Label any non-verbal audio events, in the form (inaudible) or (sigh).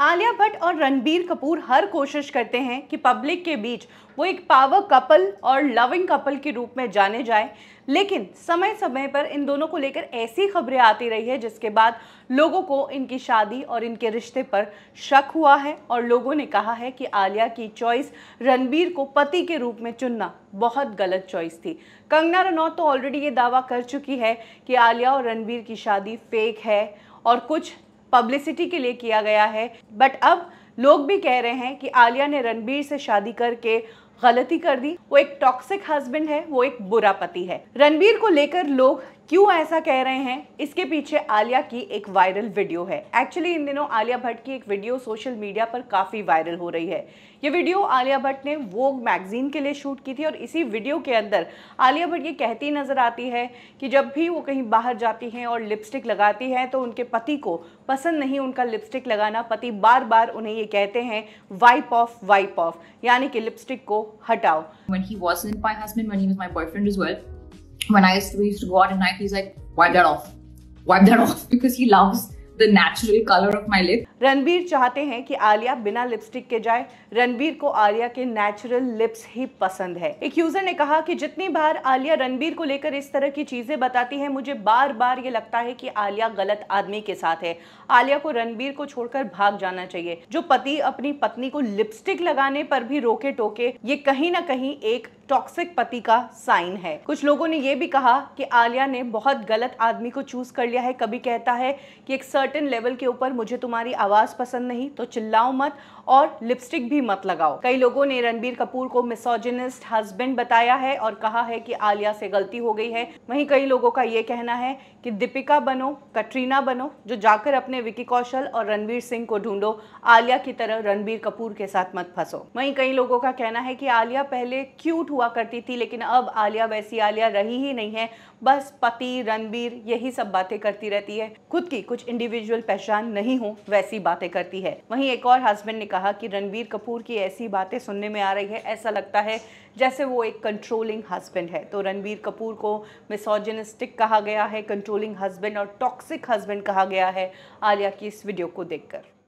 आलिया भट्ट और रणबीर कपूर हर कोशिश करते हैं कि पब्लिक के बीच वो एक पावर कपल और लविंग कपल के रूप में जाने जाए लेकिन समय समय पर इन दोनों को लेकर ऐसी खबरें आती रही है जिसके बाद लोगों को इनकी शादी और इनके रिश्ते पर शक हुआ है और लोगों ने कहा है कि आलिया की चॉइस रणबीर को पति के रूप में चुनना बहुत गलत चॉइस थी कंगना रनौत तो ऑलरेडी ये दावा कर चुकी है कि आलिया और रणबीर की शादी फेक है और कुछ पब्लिसिटी के लिए किया गया है बट अब लोग भी कह रहे हैं कि आलिया ने रणबीर से शादी करके गलती कर दी वो एक टॉक्सिक हस्बैंड है वो एक बुरा पति है रणबीर को लेकर लोग क्यों ऐसा कह रहे हैं इसके पीछे आलिया की एक वायरल वीडियो है एक्चुअली इन दिनों आलिया भट्ट की एक वीडियो सोशल मीडिया पर काफ़ी वायरल हो रही है ये वीडियो आलिया भट्ट ने वोग मैगजीन के लिए शूट की थी और इसी वीडियो के अंदर आलिया भट्ट ये कहती नज़र आती है कि जब भी वो कहीं बाहर जाती हैं और लिपस्टिक लगाती हैं तो उनके पति को पसंद नहीं उनका लिपस्टिक लगाना पति बार बार उन्हें ये कहते हैं वाइप ऑफ वाइप ऑफ यानी कि लिपस्टिक को हटाओ When he wasn't my husband, when he was my boyfriend as well, when I used to, we used to go out at night, he's like, wipe that off, wipe that (laughs) off, because he loves the natural color of my lip Ranbir चाहते हैं कि आलिया बिना lipstick के जाए रणबीर को आलिया के natural lips ही पसंद है एक यूजर ने कहा कि जितनी बार आलिया रणबीर को लेकर इस तरह की चीजें बताती है मुझे बार बार ये लगता है कि आलिया गलत आदमी के साथ है आलिया को रणबीर को छोड़कर भाग जाना चाहिए जो पति अपनी पत्नी को लिपस्टिक लगाने पर भी रोके टोके ये कहीं ना कहीं एक टॉक्सिक पति का साइन है कुछ लोगों ने यह भी कहा कि आलिया ने बहुत गलत आदमी को चूज कर लिया है कभी कहता है कि एक सर्टेन लेवल के ऊपर मुझे तुम्हारी आवाज पसंद नहीं तो चिल्लाओ मत और लिपस्टिक भी मत लगाओ कई लोगों ने रणबीर कपूर को मिसोजिनिस्ट हस्बैंड बताया है और कहा है कि आलिया से गलती हो गई है वहीं कई लोगों का यह कहना है कि दीपिका बनो कटरीना बनो जो जाकर अपने विकी कौशल और रणबीर सिंह को ढूंढो आलिया की तरह रणबीर कपूर के साथ मत फंसो वहीं कई लोगों का कहना है कि आलिया पहले क्यूट हुआ हुआ करती थी लेकिन अब आलिया वैसी आलिया रही ही नहीं है बस पति रणबीर यही सब बातें करती रहती है खुद की कुछ इंडिविजुअल पहचान नहीं हो वैसी बातें करती है वहीं एक और हस्बैंड ने कहा कि रणबीर कपूर की ऐसी बातें सुनने में आ रही है ऐसा लगता है जैसे वो एक कंट्रोलिंग हस्बैंड है तो रणबीर कपूर को मिसोजनिस्टिक कहा गया है कंट्रोलिंग हस्बैंड और टॉक्सिक हस्बैंड कहा गया है आलिया की इस वीडियो को देखकर